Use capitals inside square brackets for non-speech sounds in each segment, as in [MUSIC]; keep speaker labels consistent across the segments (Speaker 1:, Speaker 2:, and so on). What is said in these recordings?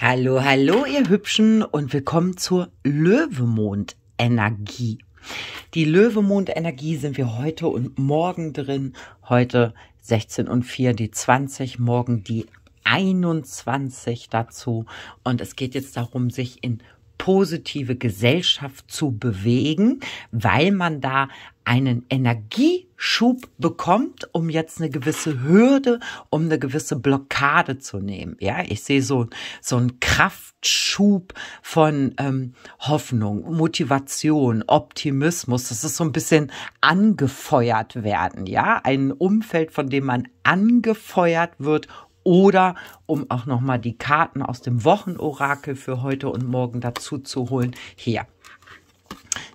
Speaker 1: Hallo, hallo, ihr Hübschen und willkommen zur Löwemond-Energie. Die Löwemond-Energie sind wir heute und morgen drin. Heute 16 und 4, die 20, morgen die 21 dazu. Und es geht jetzt darum, sich in positive Gesellschaft zu bewegen, weil man da einen Energieschub bekommt, um jetzt eine gewisse Hürde, um eine gewisse Blockade zu nehmen. Ja, ich sehe so, so einen Kraftschub von ähm, Hoffnung, Motivation, Optimismus. Das ist so ein bisschen angefeuert werden. Ja, ein Umfeld, von dem man angefeuert wird, oder um auch nochmal die Karten aus dem Wochenorakel für heute und morgen dazu zu holen, hier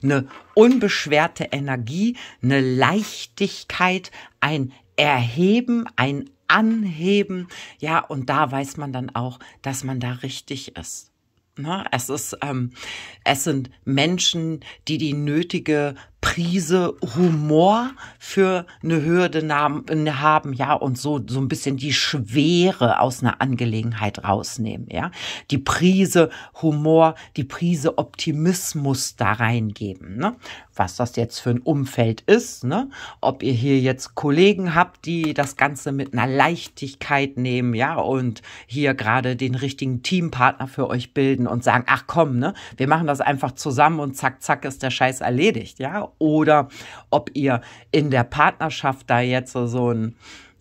Speaker 1: eine unbeschwerte Energie, eine Leichtigkeit, ein Erheben, ein Anheben. Ja, und da weiß man dann auch, dass man da richtig ist. Ne? Es ist, ähm, es sind Menschen, die die nötige Prise Humor für eine Hürde äh, haben, ja, und so, so ein bisschen die Schwere aus einer Angelegenheit rausnehmen, ja. Die Prise Humor, die Prise Optimismus da reingeben, ne? Was das jetzt für ein Umfeld ist, ne? Ob ihr hier jetzt Kollegen habt, die das Ganze mit einer Leichtigkeit nehmen, ja, und hier gerade den richtigen Teampartner für euch bilden und sagen, ach komm, ne, wir machen das einfach zusammen und zack, zack ist der Scheiß erledigt, ja oder ob ihr in der Partnerschaft da jetzt so ein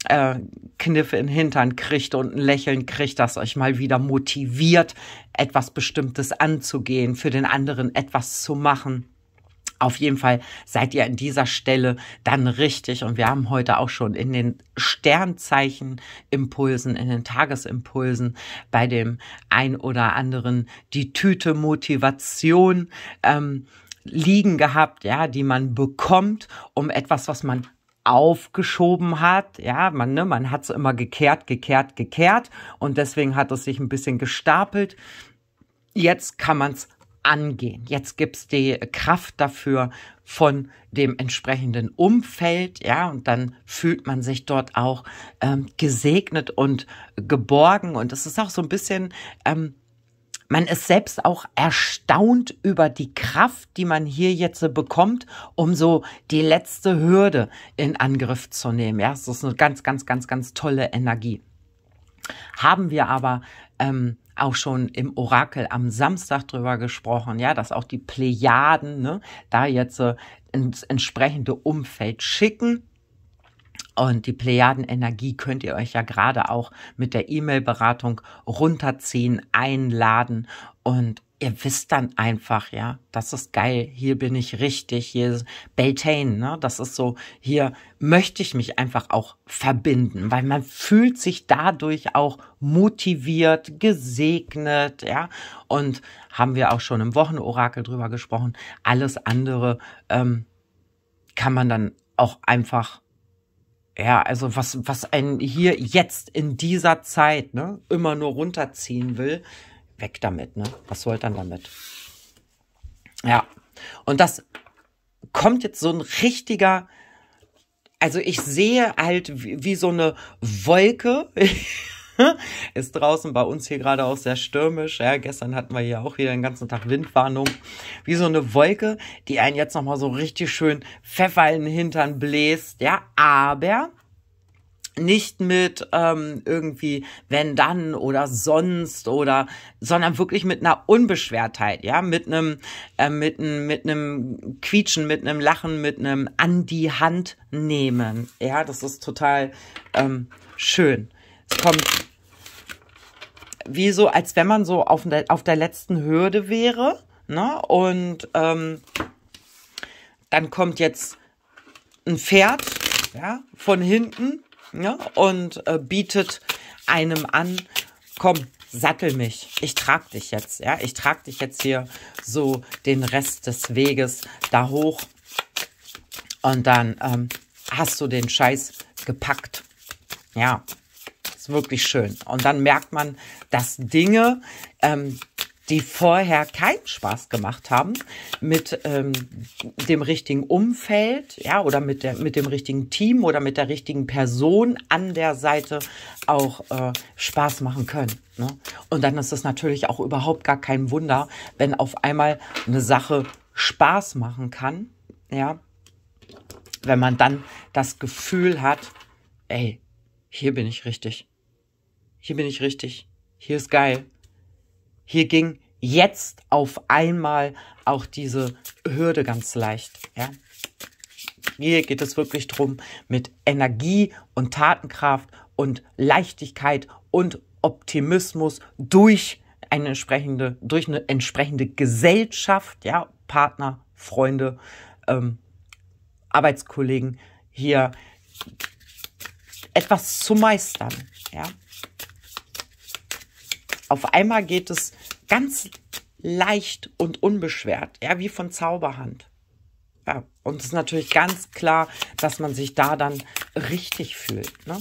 Speaker 1: äh, Kniff in den Hintern kriegt und ein Lächeln kriegt, das euch mal wieder motiviert, etwas Bestimmtes anzugehen, für den anderen etwas zu machen. Auf jeden Fall seid ihr an dieser Stelle dann richtig. Und wir haben heute auch schon in den Sternzeichen-Impulsen, in den Tagesimpulsen bei dem ein oder anderen die Tüte Motivation ähm, liegen gehabt, ja, die man bekommt, um etwas, was man aufgeschoben hat. Ja, man, ne, man hat so immer gekehrt, gekehrt, gekehrt und deswegen hat es sich ein bisschen gestapelt. Jetzt kann man es angehen. Jetzt gibt es die Kraft dafür von dem entsprechenden Umfeld, ja, und dann fühlt man sich dort auch ähm, gesegnet und geborgen. Und es ist auch so ein bisschen ähm, man ist selbst auch erstaunt über die Kraft, die man hier jetzt bekommt, um so die letzte Hürde in Angriff zu nehmen. Ja, es ist eine ganz, ganz, ganz, ganz tolle Energie. Haben wir aber ähm, auch schon im Orakel am Samstag drüber gesprochen, ja, dass auch die Plejaden ne, da jetzt äh, ins entsprechende Umfeld schicken und die Plejaden-Energie könnt ihr euch ja gerade auch mit der E-Mail-Beratung runterziehen, einladen und ihr wisst dann einfach, ja, das ist geil, hier bin ich richtig, hier ist Beltane, ne, das ist so, hier möchte ich mich einfach auch verbinden, weil man fühlt sich dadurch auch motiviert, gesegnet, ja, und haben wir auch schon im Wochenorakel drüber gesprochen, alles andere ähm, kann man dann auch einfach ja, also was, was ein hier jetzt in dieser Zeit, ne, immer nur runterziehen will, weg damit, ne? Was soll dann damit? Ja. Und das kommt jetzt so ein richtiger, also ich sehe halt wie, wie so eine Wolke. [LAUGHS] [LAUGHS] ist draußen bei uns hier gerade auch sehr stürmisch. Ja, gestern hatten wir ja auch wieder den ganzen Tag Windwarnung. Wie so eine Wolke, die einen jetzt nochmal so richtig schön Pfeffer in den Hintern bläst. Ja, aber nicht mit ähm, irgendwie wenn dann oder sonst oder sondern wirklich mit einer Unbeschwertheit ja mit einem äh, mit einem mit einem quietschen mit einem lachen mit einem an die Hand nehmen ja das ist total ähm, schön kommt wie so, als wenn man so auf der, auf der letzten Hürde wäre. Ne? Und ähm, dann kommt jetzt ein Pferd ja, von hinten ja, ne? und äh, bietet einem an, komm, sattel mich, ich trag dich jetzt, ja, ich trag dich jetzt hier so den Rest des Weges da hoch und dann ähm, hast du den Scheiß gepackt, ja, ist wirklich schön. Und dann merkt man, dass Dinge, ähm, die vorher keinen Spaß gemacht haben, mit ähm, dem richtigen Umfeld, ja, oder mit, der, mit dem richtigen Team oder mit der richtigen Person an der Seite auch äh, Spaß machen können. Ne? Und dann ist es natürlich auch überhaupt gar kein Wunder, wenn auf einmal eine Sache Spaß machen kann, ja, wenn man dann das Gefühl hat, ey, hier bin ich richtig hier bin ich richtig, hier ist geil. Hier ging jetzt auf einmal auch diese Hürde ganz leicht, ja. Hier geht es wirklich darum, mit Energie und Tatenkraft und Leichtigkeit und Optimismus durch eine entsprechende, durch eine entsprechende Gesellschaft, ja, Partner, Freunde, ähm, Arbeitskollegen hier etwas zu meistern, ja. Auf einmal geht es ganz leicht und unbeschwert, ja, wie von Zauberhand. Ja, und es ist natürlich ganz klar, dass man sich da dann richtig fühlt. Ne?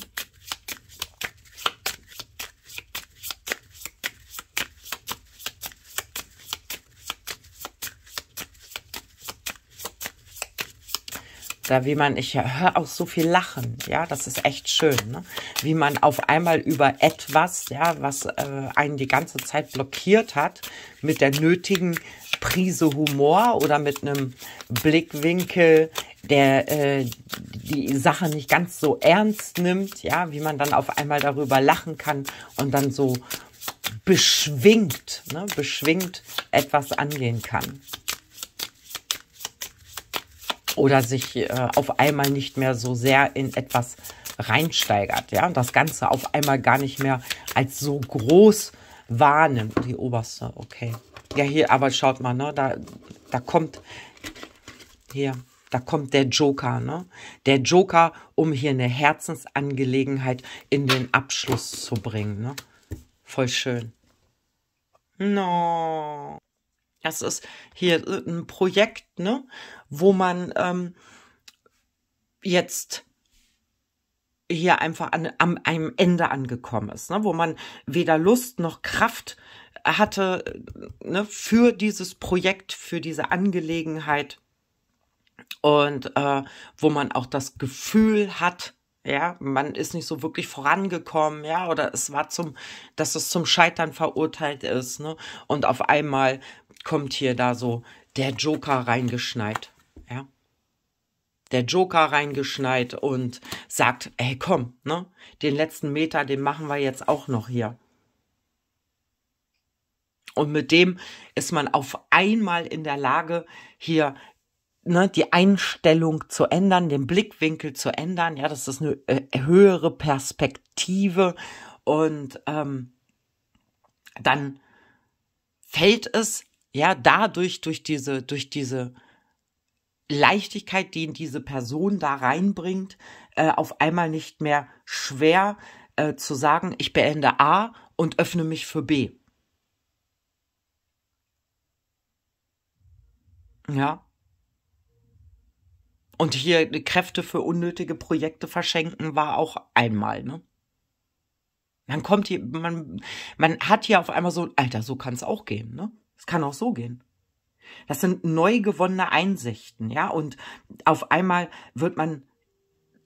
Speaker 1: da wie man, ich höre auch so viel Lachen, ja, das ist echt schön, ne? wie man auf einmal über etwas, ja, was äh, einen die ganze Zeit blockiert hat, mit der nötigen Prise Humor oder mit einem Blickwinkel, der äh, die Sache nicht ganz so ernst nimmt, ja, wie man dann auf einmal darüber lachen kann und dann so beschwingt, ne, beschwingt etwas angehen kann oder sich äh, auf einmal nicht mehr so sehr in etwas reinsteigert, ja, und das Ganze auf einmal gar nicht mehr als so groß wahrnimmt. Die oberste, okay. Ja, hier, aber schaut mal, ne, da, da kommt, hier, da kommt der Joker, ne? Der Joker, um hier eine Herzensangelegenheit in den Abschluss zu bringen, ne? Voll schön. No. Das ist hier äh, ein Projekt, ne, wo man ähm, jetzt hier einfach an, am, einem Ende angekommen ist, ne, wo man weder Lust noch Kraft hatte ne, für dieses Projekt, für diese Angelegenheit und äh, wo man auch das Gefühl hat, ja, man ist nicht so wirklich vorangekommen, ja, oder es war zum, dass es zum Scheitern verurteilt ist, ne? Und auf einmal kommt hier da so der Joker reingeschneit, ja. Der Joker reingeschneit und sagt, ey, komm, ne? Den letzten Meter, den machen wir jetzt auch noch hier. Und mit dem ist man auf einmal in der Lage, hier ne, die Einstellung zu ändern, den Blickwinkel zu ändern. Ja, das ist eine äh, höhere Perspektive und ähm, dann fällt es ja dadurch durch diese durch diese Leichtigkeit, die diese Person da reinbringt, äh, auf einmal nicht mehr schwer äh, zu sagen, ich beende A und öffne mich für B. Ja, und hier Kräfte für unnötige Projekte verschenken war auch einmal, ne? Dann kommt hier, man, man hat hier auf einmal so, Alter, so kann es auch gehen, ne? Es kann auch so gehen. Das sind neu gewonnene Einsichten, ja? Und auf einmal wird man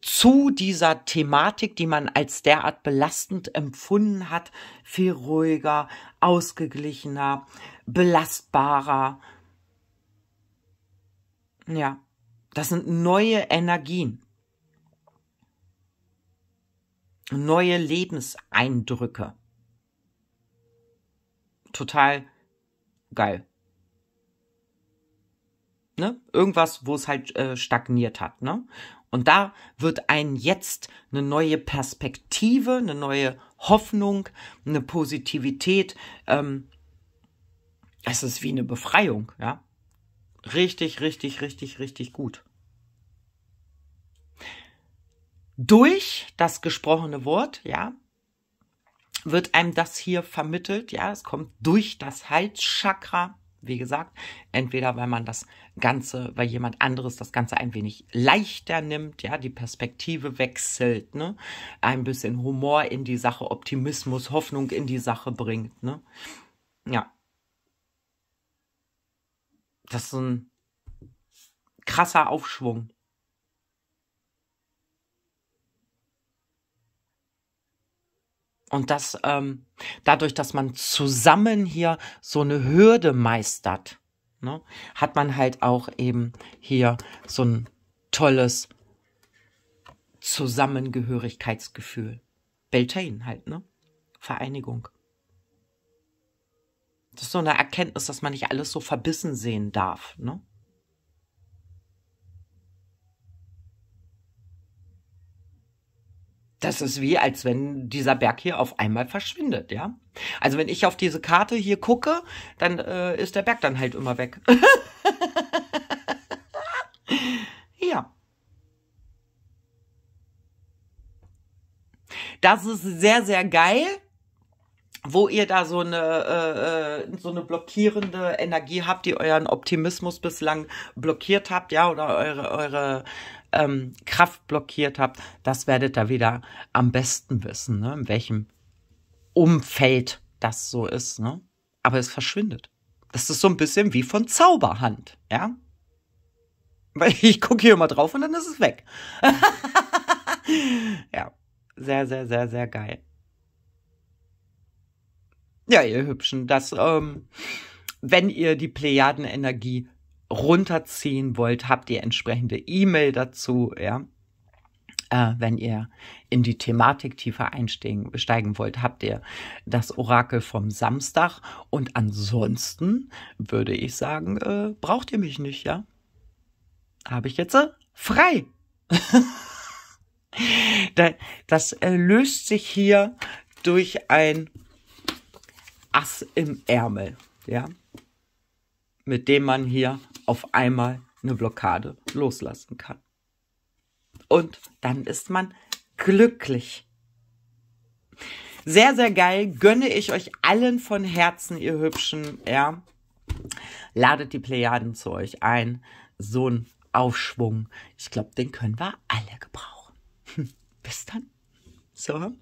Speaker 1: zu dieser Thematik, die man als derart belastend empfunden hat, viel ruhiger, ausgeglichener, belastbarer. Ja. Das sind neue Energien. Neue Lebenseindrücke. Total geil. Ne? Irgendwas, wo es halt äh, stagniert hat. Ne? Und da wird ein jetzt eine neue Perspektive, eine neue Hoffnung, eine Positivität. Ähm, es ist wie eine Befreiung, ja. Richtig, richtig, richtig, richtig gut. durch das gesprochene Wort, ja, wird einem das hier vermittelt, ja, es kommt durch das Halschakra, wie gesagt, entweder weil man das Ganze, weil jemand anderes das Ganze ein wenig leichter nimmt, ja, die Perspektive wechselt, ne, ein bisschen Humor in die Sache, Optimismus, Hoffnung in die Sache bringt, ne, ja. Das ist ein krasser Aufschwung. Und das ähm, dadurch, dass man zusammen hier so eine Hürde meistert, ne, hat man halt auch eben hier so ein tolles Zusammengehörigkeitsgefühl. Beltane halt, ne? Vereinigung. Das ist so eine Erkenntnis, dass man nicht alles so verbissen sehen darf, ne? das ist wie, als wenn dieser Berg hier auf einmal verschwindet, ja. Also wenn ich auf diese Karte hier gucke, dann äh, ist der Berg dann halt immer weg. [LAUGHS] ja. Das ist sehr, sehr geil, wo ihr da so eine, äh, äh, so eine blockierende Energie habt, die euren Optimismus bislang blockiert habt, ja, oder eure, eure ähm, Kraft blockiert habt, das werdet ihr wieder am besten wissen, ne? in welchem Umfeld das so ist. Ne? Aber es verschwindet. Das ist so ein bisschen wie von Zauberhand, ja? Weil [LAUGHS] ich gucke hier immer drauf und dann ist es weg. [LAUGHS] ja, sehr, sehr, sehr, sehr geil. Ja, ihr Hübschen, das, ähm, wenn ihr die plejaden Plejadenenergie runterziehen wollt, habt ihr entsprechende E-Mail dazu, ja. Äh, wenn ihr in die Thematik tiefer einsteigen wollt, habt ihr das Orakel vom Samstag. Und ansonsten würde ich sagen, äh, braucht ihr mich nicht, ja? Habe ich jetzt äh, frei. [LAUGHS] das äh, löst sich hier durch ein Ass im Ärmel, ja mit dem man hier auf einmal eine Blockade loslassen kann. Und dann ist man glücklich. Sehr, sehr geil. Gönne ich euch allen von Herzen, ihr Hübschen. Ja. Ladet die Plejaden zu euch ein. So ein Aufschwung. Ich glaube, den können wir alle gebrauchen. [LAUGHS] Bis dann. So.